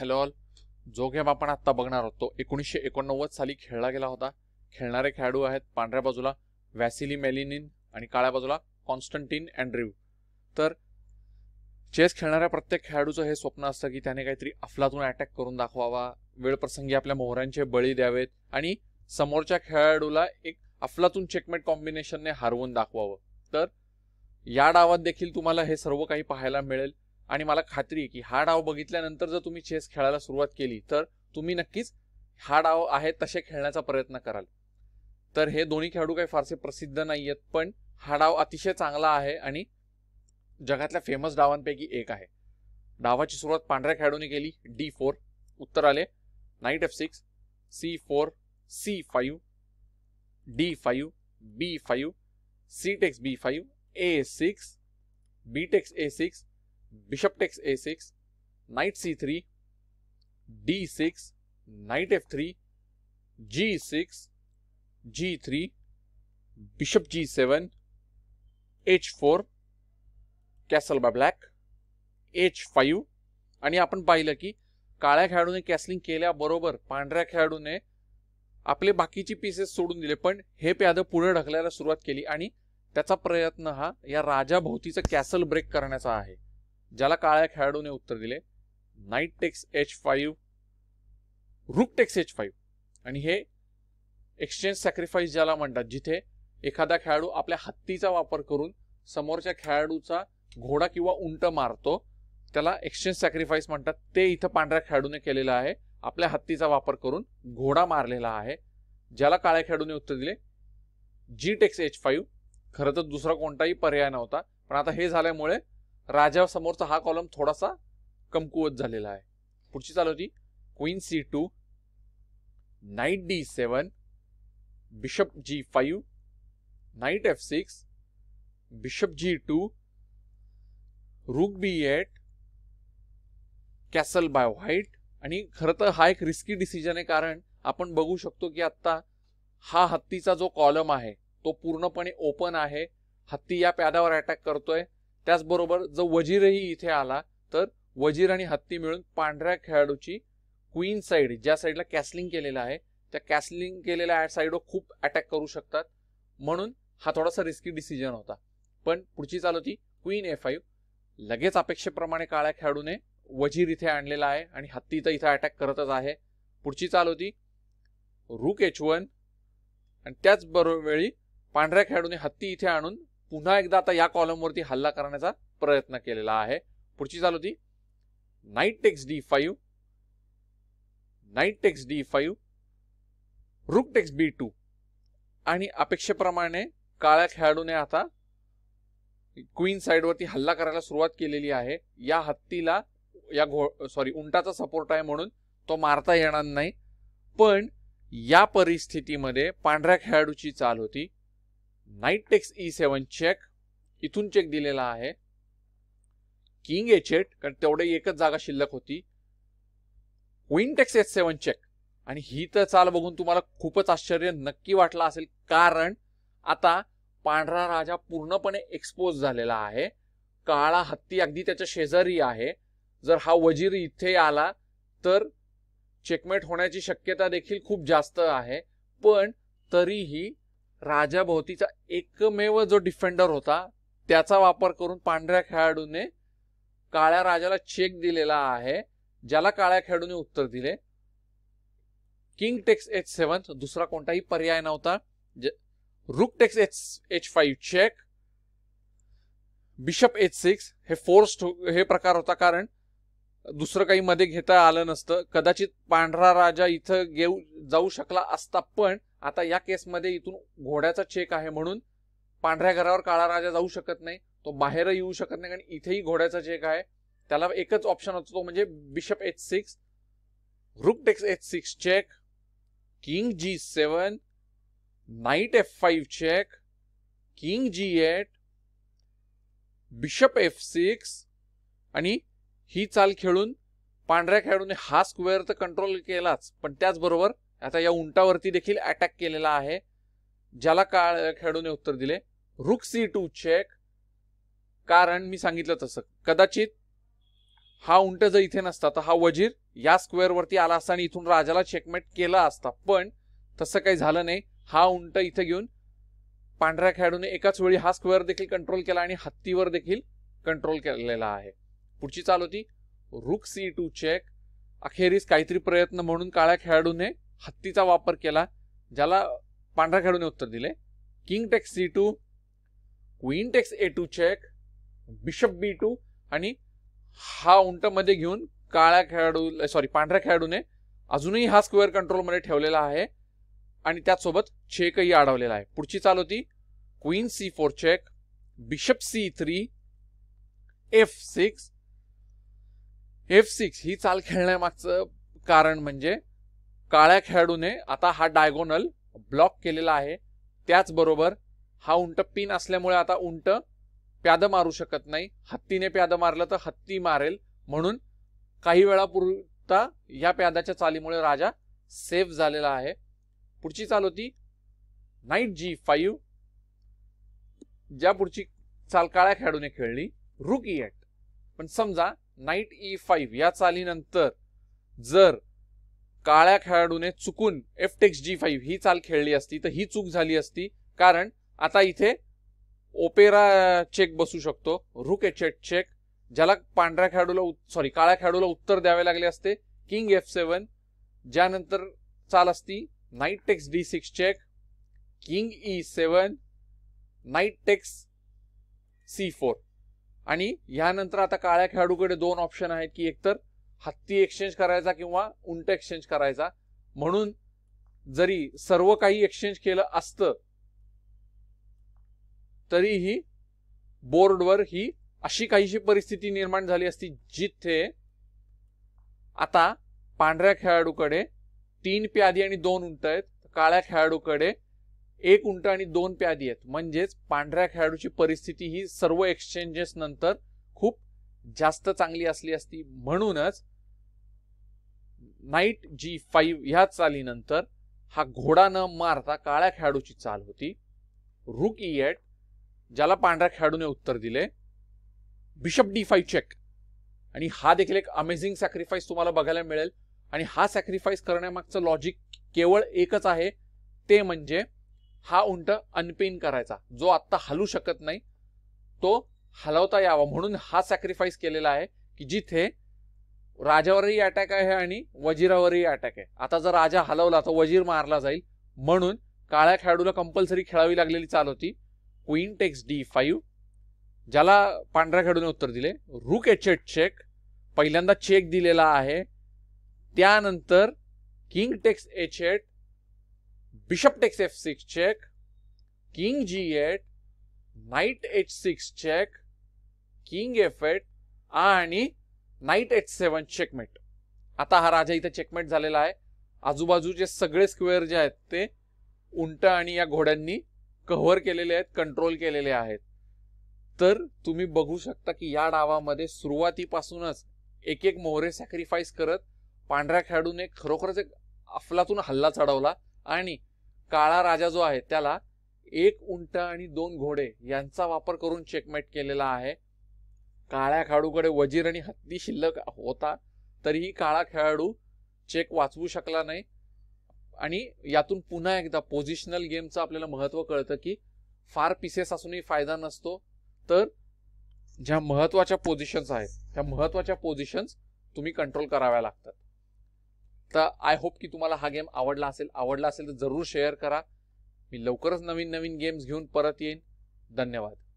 hello जो game आपण आता बघणार आहोत तो एकोणीसशे एकोणनव्वद साली खेळला गेला होता खेळणारे खेळाडू आहेत पांढऱ्या बाजूला वॅसिली मेलिनिन आणि काळ्या बाजूला कॉन्स्टंटिन अँड्रिव तर चेस खेळणाऱ्या प्रत्येक खेळाडूचं हे स्वप्न असतं की त्याने काहीतरी अफलातून अटॅक करून दाखवावा वेळप्रसंगी आपल्या मोहऱ्यांचे बळी द्यावेत आणि समोरच्या खेळाडूला एक अफलातून चेकमेट कॉम्बिनेशनने हरवून दाखवावं तर या डावात देखील तुम्हाला हे सर्व काही पाहायला मिळेल आणि मला खात्री आहे की हा डाव बघितल्यानंतर जर तुम्ही चेस खेळायला सुरुवात केली तर तुम्ही नक्कीच हा डाव आहे तसे खेळण्याचा प्रयत्न कराल तर हे दोन्ही खेळाडू काही फारसे प्रसिद्ध नाही आहेत पण हा डाव अतिशय चांगला आहे आणि जगातल्या फेमस डावांपैकी एक आहे डावाची सुरुवात पांढऱ्या खेळाडूने केली डी फोर उत्तर आले knight F six C four C five D five B five C takes B five A six B takes A six bishop takes A six C three D six knight F three G six G three bishop G seven H four castle by black H five आणि आपण पाहिलं की काळ्या खेळाडूने कॅसलिंग केल्याबरोबर पांढऱ्या खेळाडूने आपले बाकीचे पीसेस सोडून दिले पण हे प्यादं पुढे ढकलायला सुरुवात केली आणि त्याचा प्रयत्न हा या राजाभोवतीचं कॅसल ब्रेक करण्याचा आहे ज्याला काळ्या खेळाडूने उत्तर दिले knight takes H five rook takes H five आणि हे एक्सचेंज सॅक्रिफाईस ज्याला म्हणतात जिथे एखादा खेळाडू आपल्या हत्तीचा वापर करून समोरच्या खेळाडूचा घोडा किंवा उंट मारतो त्याला एक्सचेंज सॅक्रिफाईस म्हणतात ते इथं पांढऱ्या खेळाडूने केलेलं आहे आपल्या हत्तीचा वापर करून घोडा मारलेला आहे ज्याला काळ्या खेळाडूने उत्तर दिले जी टेक्स एच फाईव्ह खरं तर दुसरा कोणताही पर्याय नव्हता पण आता हे झाल्यामुळे समोरचा हा कॉलम थोडासा कमकुवत झालेला आहे पुढची चालू होती queen C two knight D seven bishop G five knight F six bishop G two rook B eight castle by white आणि खरं तर हा एक रिस्की डिसिजन आहे कारण आपण बघू शकतो की आत्ता हा हत्तीचा जो कॉलम आहे तो पूर्णपणे ओपन आहे हत्ती या पॅदावर अटॅक करतोय त्याचबरोबर जर वजीरही इथे आला तर वजीर आणि हत्ती मिळून पांढऱ्या खेळाडूची क्वीन साईड ज्या साईडला कॅसलिंग केलेलं आहे त्या कॅसलिंग केलेल्या साईडवर खूप अटॅक करू शकतात म्हणून हा थोडासा रिस्की डिसिजन होता पण पुढची चाल होती क्वीन ए फाईव्ह लगेच अपेक्षेप्रमाणे काळ्या खेळाडूने वजीर इथे आणलेला आहे आणि हत्ती तर इथे अटॅक करतच आहे पुढची चाल होती रूक एच वन आणि त्याचबरोबर वेळी पांढऱ्या खेळाडूने हत्ती इथे आणून पुन्हा एकदा आता या कॉलमवरती हल्ला करण्याचा प्रयत्न केलेला आहे पुढची चालू होती knight takes D five knight takes D five rook takes B two आणि अपेक्षेप्रमाणे काळ्या खेळाडूने आता क्वीन साईडवरती हल्ला करायला सुरुवात केलेली आहे या हत्तीला या घो सॉरी उंटाचा सपोर्ट आहे म्हणून तो मारता येणार नाही पण या परिस्थितीमध्ये पांढऱ्या खेळाडूची चाल होती नाईट ई सेवन चेक इथून चेक दिलेला आहे किंग एच एट कारण तेवढे एकच जागा शिल्लक होती टेक्स एच सेवन चेक आणि ही तर चाल बघून तुम्हाला खूपच आश्चर्य नक्की वाटलं असेल कारण आता पांढरा राजा पूर्णपणे एक्सपोज झालेला आहे काळा हत्ती अगदी त्याच्या शेजारी आहे जर हा वजीर इथे आला तर चेकमेट होण्याची शक्यता देखील खूप जास्त आहे पण तरीही राजाभोवतीचा एकमेव जो डिफेंडर होता त्याचा वापर करून पांढऱ्या खेळाडूने काळ्या राजाला चेक दिलेला आहे ज्याला काळ्या खेळाडूने उत्तर दिले किंग टेक्स एच सेवन दुसरा कोणताही पर्याय नव्हता rook takes H H five check bishop H six हे फोर्स हो, हे प्रकार होता कारण दुसरं काही मध्ये घेता आलं नसतं कदाचित पांढरा राजा इथं घेऊ जाऊ शकला असता पण आता या केसमध्ये इथून घोड्याचा चेक आहे म्हणून पांढऱ्या घरावर काळा राजा जाऊ शकत नाही तो बाहेर येऊ शकत नाही कारण इथेही घोड्याचा चेक आहे त्याला एकच ऑप्शन होतो तो म्हणजे bishop H six rook takes H six check king G seven knight F five check king G eight bishop F six आणि ही चाल खेळून पांढऱ्या खेळाडूने हा स्क्वेअर तर कंट्रोल केलाच पण त्याचबरोबर आता या उंटावरती देखील अटॅक केलेला आहे ज्याला काळ खेळाडूने उत्तर दिले रुक सी टू चेक कारण मी सांगितलं तसं कदाचित हा उंट जर इथे नसता तर हा वजीर या स्क्वेअरवरती आला असता आणि इथून राजाला चेकमेट केला असता पण तसं काही झालं नाही हा उंट इथे घेऊन पांढऱ्या खेळाडूने एकाच वेळी हा स्क्वेअर देखील कंट्रोल केला आणि हत्तीवर देखील कंट्रोल केलेला आहे पुढची चाल होती रुक सी टू चेक अखेरीस काहीतरी प्रयत्न म्हणून काळ्या खेळाडूने हत्तीचा वापर केला ज्याला पांढऱ्या खेळाडूने उत्तर दिले king takes C two queen takes A two check bishop B two आणि हा उंट मध्ये घेऊन काळ्या खेळाडू सॉरी पांढऱ्या खेळाडूने अजूनही हा स्क्वेअर कंट्रोलमध्ये ठेवलेला आहे आणि त्याचसोबत चेकही अडवलेला आहे पुढची चाल होती queen C four check bishop C three F six F six ही चाल खेळण्यामागचं कारण म्हणजे काळ्या खेळाडूने आता हा डायगोनल ब्लॉक केलेला आहे त्याचबरोबर हा उंट पिन असल्यामुळे आता उंट प्याद मारू शकत नाही हत्तीने प्याद मारलं तर हत्ती मारेल म्हणून काही वेळापुरता या प्यादाच्या चालीमुळे राजा सेफ झालेला आहे पुढची चाल होती नाईट जी फाईव्ह ज्या पुढची चाल काळ्या खेळाडूने खेळली रुक ई एट पण समजा नाईट ई फाईव्ह या चालीनंतर जर काळ्या खेळाडूने चुकून एफटेक्स जी फाईव्ह ही चाल खेळली असती तर ही चूक झाली असती कारण आता इथे ओपेरा चेक बसू शकतो रुक एट चेक ज्याला पांढऱ्या खेळाडूला सॉरी काळ्या खेळाडूला उत्तर द्यावे लागले असते किंग एफ सेवन ज्यानंतर चाल असती knight takes D six check king E seven knight takes C four आणि यानंतर आता काळ्या खेळाडूकडे दोन ऑप्शन आहेत की एकतर हत्ती एक्सचेंज करायचा किंवा उंट एक्सचेंज करायचा म्हणून जरी सर्व काही एक्सचेंज केलं असतं तरीही बोर्डवर ही अशी काहीशी परिस्थिती निर्माण झाली असती जिथे आता पांढऱ्या खेळाडूकडे तीन प्यादी आणि दोन उंट आहेत काळ्या खेळाडूकडे एक उंट आणि दोन प्यादी आहेत म्हणजेच पांढऱ्या खेळाडूची परिस्थिती ही सर्व एक्सचेंजेस नंतर खूप जास्त चांगली असली असती म्हणूनच नाईट जी फाईव्ह ह्या चालीनंतर हा घोडा न मारता काळ्या खेळाडूची चाल होती रुक इएट ज्याला पांढऱ्या खेळाडूने उत्तर दिले बिशप डी फाईव्ह चेक आणि हा देखील एक अमेझिंग सॅक्रिफाईस तुम्हाला बघायला मिळेल आणि हा सॅक्रिफाईस करण्यामागचं लॉजिक केवळ एकच आहे ते म्हणजे हा उंट अनपेन करायचा जो आत्ता हलू शकत नाही तो हलवता यावा म्हणून हा सॅक्रिफाईस केलेला आहे की जिथे राजावरही अटॅक आहे आणि वजीरावरही अटॅक आहे आता जर राजा हलवला तर वजीर मारला जाईल म्हणून काळ्या खेळाडूला कंपल्सरी खेळावी लागलेली चाल होती क्वीन टेक्स डी फाईव्ह ज्याला पांढऱ्या खेळाडूने उत्तर दिले रुक एचेट चेक पहिल्यांदा चेक दिलेला आहे त्यानंतर king takes H eight bishop takes F six check king G eight knight H six check king F eight आणि नाईट एट सेवन चेकमेट आता हा राजा इथे चेकमेट झालेला आहे आजूबाजूचे सगळे स्क्वेअर जे आहेत ते उंट आणि या घोड्यांनी कव्हर केलेले आहेत कंट्रोल केलेले आहेत तर तुम्ही बघू शकता की या डावामध्ये सुरुवातीपासूनच एक एक मोहरे सॅक्रिफाईस करत पांढऱ्या खेळाडूने खरोखरच एक अफलातून हल्ला चढवला आणि काळा राजा जो आहे त्याला एक उंट आणि दोन घोडे यांचा वापर करून चेकमेट केलेला आहे काळ्या खेळाडूकडे वजीर आणि हत्ती शिल्लक होता तरीही काळा खेळाडू चेक वाचवू शकला नाही आणि यातून पुन्हा एकदा पोझिशनल गेमचं आपल्याला महत्त्व कळतं की फार पिसेस असूनही फायदा नसतो तर ज्या महत्वाच्या पोझिशन्स आहेत त्या महत्वाच्या पोझिशन्स तुम्ही कंट्रोल कराव्या लागतात तर आय होप की तुम्हाला हा गेम आवडला असेल आवडला असेल तर जरूर शेअर करा मी लवकरच नवीन नवीन गेम्स घेऊन परत येईन धन्यवाद